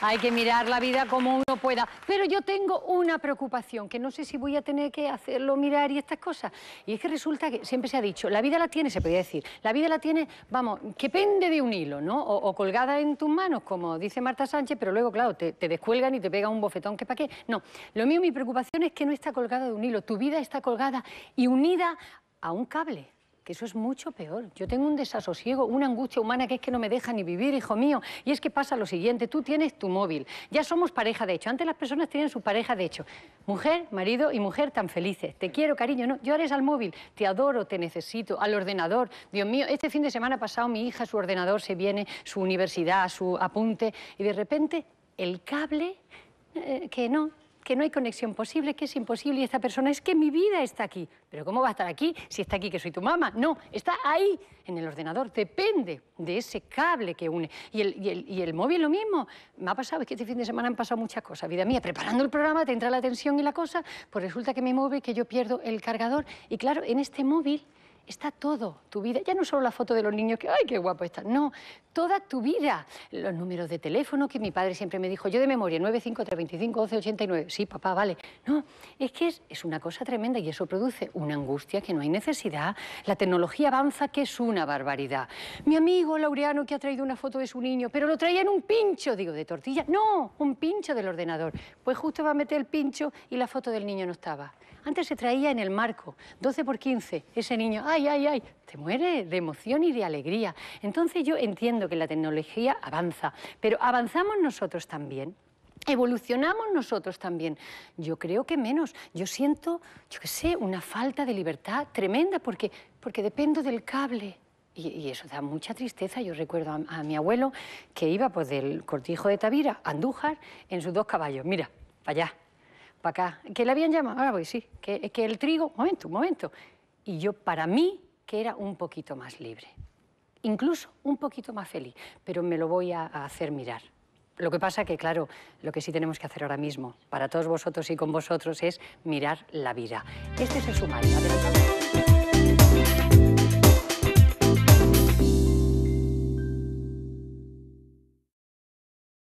Hay que mirar la vida como uno pueda. Pero yo tengo una preocupación, que no sé si voy a tener que hacerlo mirar y estas cosas. Y es que resulta que siempre se ha dicho, la vida la tiene, se podía decir, la vida la tiene, vamos, que pende de un hilo, ¿no? O, colgada en tus manos, como dice Marta Sánchez, pero luego, claro, te, descuelgan y te pega un bofetón, que para qué. No, lo mío, mi preocupación es que no está colgada de un hilo, tu vida está colgada y unida a un cable que eso es mucho peor. Yo tengo un desasosiego, una angustia humana que es que no me deja ni vivir, hijo mío. Y es que pasa lo siguiente, tú tienes tu móvil, ya somos pareja de hecho. Antes las personas tenían su pareja de hecho. Mujer, marido y mujer tan felices. Te quiero, cariño, no yo eres al móvil, te adoro, te necesito, al ordenador. Dios mío, este fin de semana pasado mi hija, su ordenador se viene, su universidad, su apunte, y de repente el cable, eh, que no, que no hay conexión posible, que es imposible y esta persona es que mi vida está aquí. Pero ¿cómo va a estar aquí si está aquí que soy tu mamá? No, está ahí en el ordenador, depende de ese cable que une. Y el, y el, y el móvil lo mismo. Me ha pasado, es que este fin de semana han pasado muchas cosas, vida mía. Preparando el programa te entra la tensión y la cosa, pues resulta que mi móvil, que yo pierdo el cargador. Y claro, en este móvil está todo, tu vida. Ya no solo la foto de los niños, que ¡ay, qué guapo está! No, toda tu vida. Los números de teléfono que mi padre siempre me dijo, yo de memoria, 953251189. Sí, papá, vale. No, es que es, una cosa tremenda y eso produce una angustia que no hay necesidad. La tecnología avanza, que es una barbaridad. Mi amigo Laureano que ha traído una foto de su niño, pero lo traía en un pincho, digo, de tortilla. No, un pincho del ordenador. Pues justo va a meter el pincho y la foto del niño no estaba. Antes se traía en el marco, 12 por 15, ese niño, ay, ay, ay, te muere de emoción y de alegría. Entonces yo entiendo que la tecnología avanza, pero avanzamos nosotros también. Evolucionamos nosotros también. Yo creo que menos. Yo siento, yo qué sé, una falta de libertad tremenda porque, porque dependo del cable. Y, eso da mucha tristeza. Yo recuerdo a, mi abuelo que iba pues, del cortijo de Tavira a Andújar en sus dos caballos. Mira, para allá, para acá. ¿Qué le habían llamado, ahora voy, pues sí. Que, que el trigo, momento, momento y yo para mí que era un poquito más libre, incluso un poquito más feliz, pero me lo voy a, hacer mirar. Lo que pasa que, claro, lo que sí tenemos que hacer ahora mismo, para todos vosotros y con vosotros, es mirar la vida. Este es el sumario.